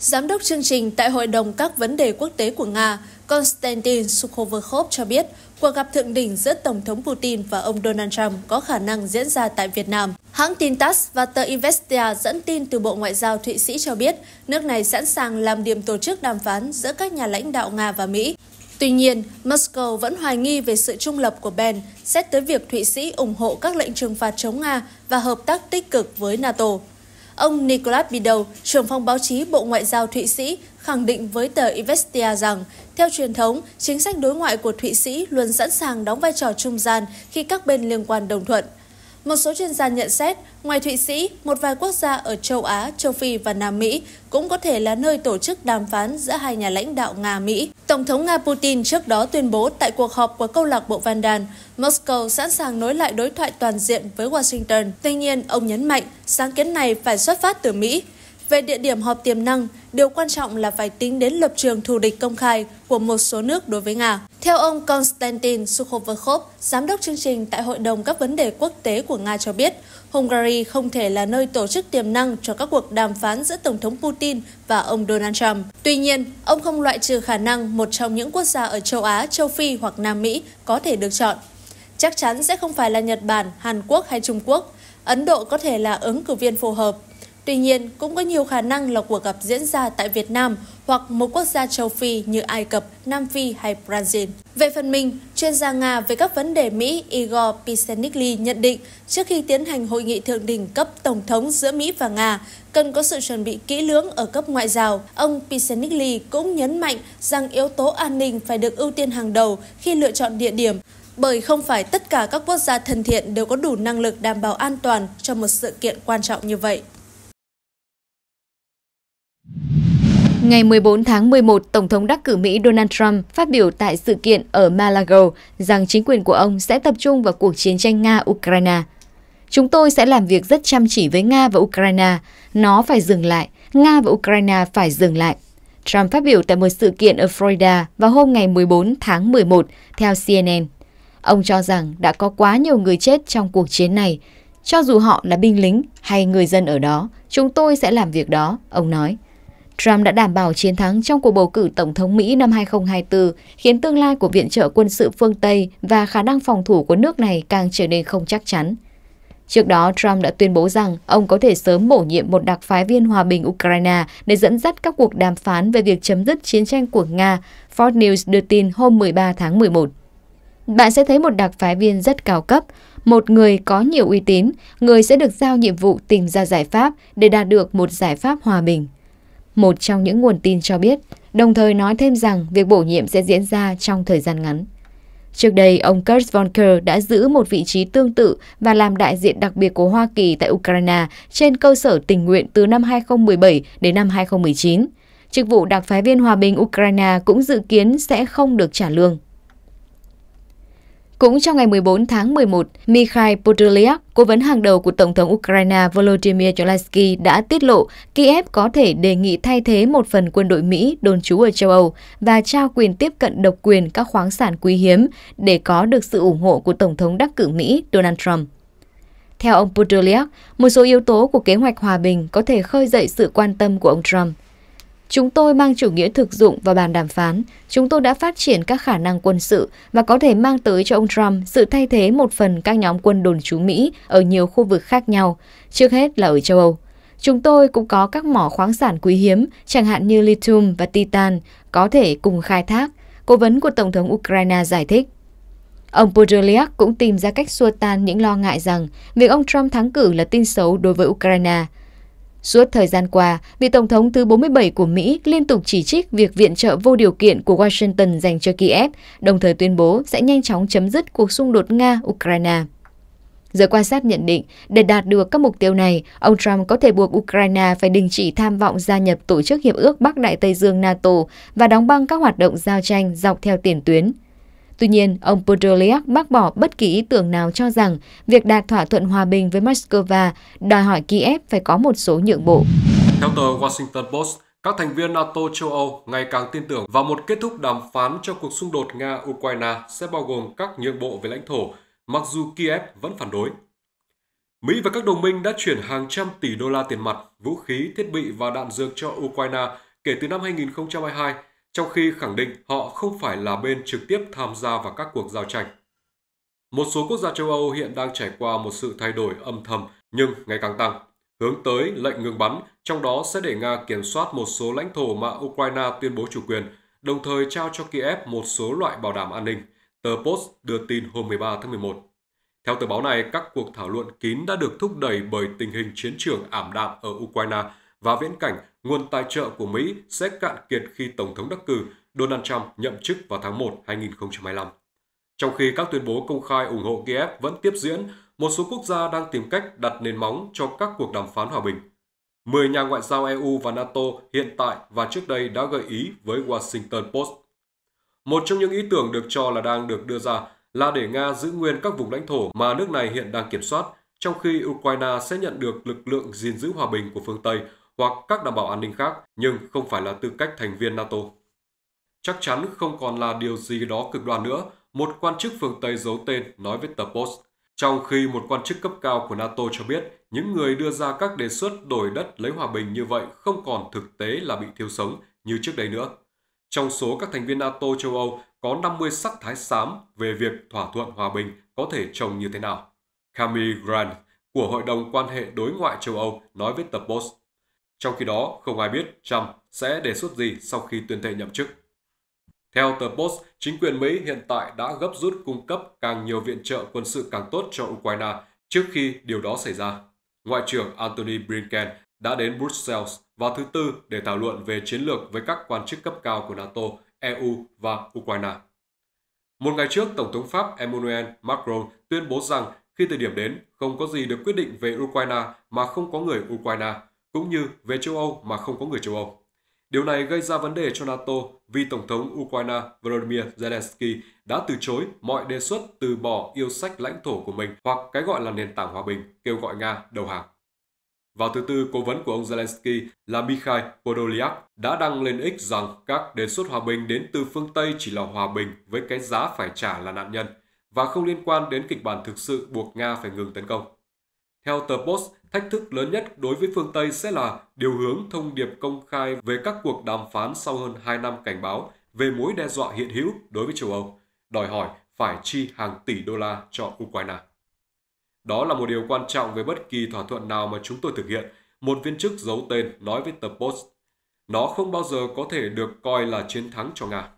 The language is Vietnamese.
Giám đốc chương trình tại Hội đồng các vấn đề quốc tế của Nga, Konstantin Sukhoverkhov cho biết, cuộc gặp thượng đỉnh giữa Tổng thống Putin và ông Donald Trump có khả năng diễn ra tại Việt Nam. Hãng tin TASS và tờ Investia dẫn tin từ Bộ Ngoại giao Thụy Sĩ cho biết, nước này sẵn sàng làm điểm tổ chức đàm phán giữa các nhà lãnh đạo Nga và Mỹ. Tuy nhiên, Moscow vẫn hoài nghi về sự trung lập của Ben, xét tới việc Thụy Sĩ ủng hộ các lệnh trừng phạt chống Nga và hợp tác tích cực với NATO. Ông Nicolas Bidow, trưởng phòng báo chí Bộ Ngoại giao Thụy Sĩ, khẳng định với tờ Investia rằng, theo truyền thống, chính sách đối ngoại của Thụy Sĩ luôn sẵn sàng đóng vai trò trung gian khi các bên liên quan đồng thuận. Một số chuyên gia nhận xét, ngoài Thụy Sĩ, một vài quốc gia ở châu Á, châu Phi và Nam Mỹ cũng có thể là nơi tổ chức đàm phán giữa hai nhà lãnh đạo Nga-Mỹ. Tổng thống Nga Putin trước đó tuyên bố tại cuộc họp của câu lạc bộ van đàn Moscow sẵn sàng nối lại đối thoại toàn diện với Washington. Tuy nhiên, ông nhấn mạnh sáng kiến này phải xuất phát từ Mỹ. Về địa điểm họp tiềm năng, điều quan trọng là phải tính đến lập trường thù địch công khai của một số nước đối với Nga. Theo ông Konstantin Sukhovakhov, giám đốc chương trình tại Hội đồng các vấn đề quốc tế của Nga cho biết, Hungary không thể là nơi tổ chức tiềm năng cho các cuộc đàm phán giữa Tổng thống Putin và ông Donald Trump. Tuy nhiên, ông không loại trừ khả năng một trong những quốc gia ở châu Á, châu Phi hoặc Nam Mỹ có thể được chọn. Chắc chắn sẽ không phải là Nhật Bản, Hàn Quốc hay Trung Quốc. Ấn Độ có thể là ứng cử viên phù hợp Tuy nhiên, cũng có nhiều khả năng là cuộc gặp diễn ra tại Việt Nam hoặc một quốc gia châu Phi như Ai Cập, Nam Phi hay Brazil. Về phần mình, chuyên gia Nga về các vấn đề Mỹ Igor Pishenikli nhận định trước khi tiến hành hội nghị thượng đỉnh cấp Tổng thống giữa Mỹ và Nga, cần có sự chuẩn bị kỹ lưỡng ở cấp ngoại giao. Ông Pishenikli cũng nhấn mạnh rằng yếu tố an ninh phải được ưu tiên hàng đầu khi lựa chọn địa điểm, bởi không phải tất cả các quốc gia thân thiện đều có đủ năng lực đảm bảo an toàn cho một sự kiện quan trọng như vậy. Ngày 14 tháng 11, Tổng thống đắc cử Mỹ Donald Trump phát biểu tại sự kiện ở Malago rằng chính quyền của ông sẽ tập trung vào cuộc chiến tranh Nga-Ukraine. Chúng tôi sẽ làm việc rất chăm chỉ với Nga và Ukraine. Nó phải dừng lại. Nga và Ukraine phải dừng lại. Trump phát biểu tại một sự kiện ở Florida vào hôm ngày 14 tháng 11, theo CNN. Ông cho rằng đã có quá nhiều người chết trong cuộc chiến này. Cho dù họ là binh lính hay người dân ở đó, chúng tôi sẽ làm việc đó, ông nói. Trump đã đảm bảo chiến thắng trong cuộc bầu cử Tổng thống Mỹ năm 2024, khiến tương lai của viện trợ quân sự phương Tây và khả năng phòng thủ của nước này càng trở nên không chắc chắn. Trước đó, Trump đã tuyên bố rằng ông có thể sớm bổ nhiệm một đặc phái viên hòa bình Ukraine để dẫn dắt các cuộc đàm phán về việc chấm dứt chiến tranh của Nga, Fox News đưa tin hôm 13 tháng 11. Bạn sẽ thấy một đặc phái viên rất cao cấp, một người có nhiều uy tín, người sẽ được giao nhiệm vụ tìm ra giải pháp để đạt được một giải pháp hòa bình một trong những nguồn tin cho biết, đồng thời nói thêm rằng việc bổ nhiệm sẽ diễn ra trong thời gian ngắn. Trước đây, ông Kurt Volker đã giữ một vị trí tương tự và làm đại diện đặc biệt của Hoa Kỳ tại Ukraine trên cơ sở tình nguyện từ năm 2017 đến năm 2019. Chức vụ đặc phái viên hòa bình Ukraine cũng dự kiến sẽ không được trả lương. Cũng trong ngày 14 tháng 11, Mikhail Podolyak, cố vấn hàng đầu của Tổng thống Ukraine Volodymyr Zelensky đã tiết lộ Kiev có thể đề nghị thay thế một phần quân đội Mỹ đồn trú ở châu Âu và trao quyền tiếp cận độc quyền các khoáng sản quý hiếm để có được sự ủng hộ của Tổng thống đắc cử Mỹ Donald Trump. Theo ông Podolyak, một số yếu tố của kế hoạch hòa bình có thể khơi dậy sự quan tâm của ông Trump – Chúng tôi mang chủ nghĩa thực dụng vào bàn đàm phán. Chúng tôi đã phát triển các khả năng quân sự và có thể mang tới cho ông Trump sự thay thế một phần các nhóm quân đồn trú Mỹ ở nhiều khu vực khác nhau, trước hết là ở châu Âu. Chúng tôi cũng có các mỏ khoáng sản quý hiếm, chẳng hạn như lithium và titan, có thể cùng khai thác, cố vấn của Tổng thống Ukraine giải thích. Ông Podolyak cũng tìm ra cách xua tan những lo ngại rằng việc ông Trump thắng cử là tin xấu đối với Ukraine – Suốt thời gian qua, vị Tổng thống thứ 47 của Mỹ liên tục chỉ trích việc viện trợ vô điều kiện của Washington dành cho Kiev, đồng thời tuyên bố sẽ nhanh chóng chấm dứt cuộc xung đột Nga-Ukraine. Giới quan sát nhận định, để đạt được các mục tiêu này, ông Trump có thể buộc Ukraine phải đình chỉ tham vọng gia nhập Tổ chức Hiệp ước Bắc Đại Tây Dương NATO và đóng băng các hoạt động giao tranh dọc theo tiền tuyến. Tuy nhiên, ông Podolyak bác bỏ bất kỳ ý tưởng nào cho rằng việc đạt thỏa thuận hòa bình với Moscow đòi hỏi Kiev phải có một số nhượng bộ. Theo tờ Washington Post, các thành viên NATO châu Âu ngày càng tin tưởng vào một kết thúc đàm phán cho cuộc xung đột Nga-Ukraine sẽ bao gồm các nhượng bộ về lãnh thổ, mặc dù Kiev vẫn phản đối. Mỹ và các đồng minh đã chuyển hàng trăm tỷ đô la tiền mặt, vũ khí, thiết bị và đạn dược cho Ukraine kể từ năm 2022 trong khi khẳng định họ không phải là bên trực tiếp tham gia vào các cuộc giao tranh. Một số quốc gia châu Âu hiện đang trải qua một sự thay đổi âm thầm nhưng ngày càng tăng, hướng tới lệnh ngừng bắn, trong đó sẽ để Nga kiểm soát một số lãnh thổ mà Ukraine tuyên bố chủ quyền, đồng thời trao cho Kiev một số loại bảo đảm an ninh, tờ Post đưa tin hôm 13 tháng 11. Theo tờ báo này, các cuộc thảo luận kín đã được thúc đẩy bởi tình hình chiến trường ảm đạm ở Ukraine và viễn cảnh nguồn tài trợ của Mỹ sẽ cạn kiệt khi Tổng thống đắc cử Donald Trump nhậm chức vào tháng 1 2025. Trong khi các tuyên bố công khai ủng hộ Kiev vẫn tiếp diễn, một số quốc gia đang tìm cách đặt nền móng cho các cuộc đàm phán hòa bình. 10 nhà ngoại giao EU và NATO hiện tại và trước đây đã gợi ý với Washington Post. Một trong những ý tưởng được cho là đang được đưa ra là để Nga giữ nguyên các vùng lãnh thổ mà nước này hiện đang kiểm soát, trong khi Ukraine sẽ nhận được lực lượng gìn giữ hòa bình của phương Tây hoặc các đảm bảo an ninh khác, nhưng không phải là tư cách thành viên NATO. Chắc chắn không còn là điều gì đó cực đoan nữa, một quan chức phương Tây giấu tên nói với tờ Post. Trong khi một quan chức cấp cao của NATO cho biết những người đưa ra các đề xuất đổi đất lấy hòa bình như vậy không còn thực tế là bị thiêu sống như trước đây nữa. Trong số các thành viên NATO châu Âu có 50 sắc thái xám về việc thỏa thuận hòa bình có thể trông như thế nào. Camille Grant của Hội đồng quan hệ đối ngoại châu Âu nói với tờ Post trong khi đó, không ai biết Trump sẽ đề xuất gì sau khi tuyên thệ nhậm chức. Theo tờ Post, chính quyền Mỹ hiện tại đã gấp rút cung cấp càng nhiều viện trợ quân sự càng tốt cho Ukraine trước khi điều đó xảy ra. Ngoại trưởng Antony Blinken đã đến Brussels vào thứ Tư để thảo luận về chiến lược với các quan chức cấp cao của NATO, EU và Ukraine. Một ngày trước, Tổng thống Pháp Emmanuel Macron tuyên bố rằng khi thời điểm đến, không có gì được quyết định về Ukraine mà không có người Ukraine cũng như về châu Âu mà không có người châu Âu. Điều này gây ra vấn đề cho NATO vì Tổng thống Ukraine Volodymyr Zelensky đã từ chối mọi đề xuất từ bỏ yêu sách lãnh thổ của mình hoặc cái gọi là nền tảng hòa bình, kêu gọi Nga đầu hàng. Vào thứ Tư, cố vấn của ông Zelensky là Mikhail Podolyak đã đăng lên X rằng các đề xuất hòa bình đến từ phương Tây chỉ là hòa bình với cái giá phải trả là nạn nhân và không liên quan đến kịch bản thực sự buộc Nga phải ngừng tấn công. Theo tờ Post, Thách thức lớn nhất đối với phương Tây sẽ là điều hướng thông điệp công khai về các cuộc đàm phán sau hơn 2 năm cảnh báo về mối đe dọa hiện hữu đối với châu Âu, đòi hỏi phải chi hàng tỷ đô la cho Ukraine. Đó là một điều quan trọng về bất kỳ thỏa thuận nào mà chúng tôi thực hiện, một viên chức giấu tên nói với tờ Post. Nó không bao giờ có thể được coi là chiến thắng cho Nga.